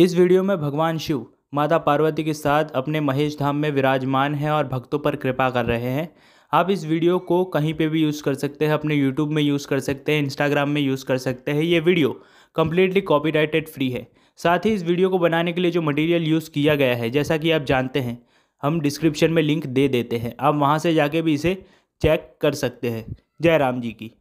इस वीडियो में भगवान शिव माता पार्वती के साथ अपने महेश धाम में विराजमान हैं और भक्तों पर कृपा कर रहे हैं आप इस वीडियो को कहीं पे भी यूज़ कर सकते हैं अपने यूट्यूब में यूज़ कर सकते हैं इंस्टाग्राम में यूज़ कर सकते हैं ये वीडियो कम्प्लीटली कॉपी फ्री है साथ ही इस वीडियो को बनाने के लिए जो मटेरियल यूज़ किया गया है जैसा कि आप जानते हैं हम डिस्क्रिप्शन में लिंक दे देते हैं आप वहाँ से जाके भी इसे चेक कर सकते हैं जय राम जी की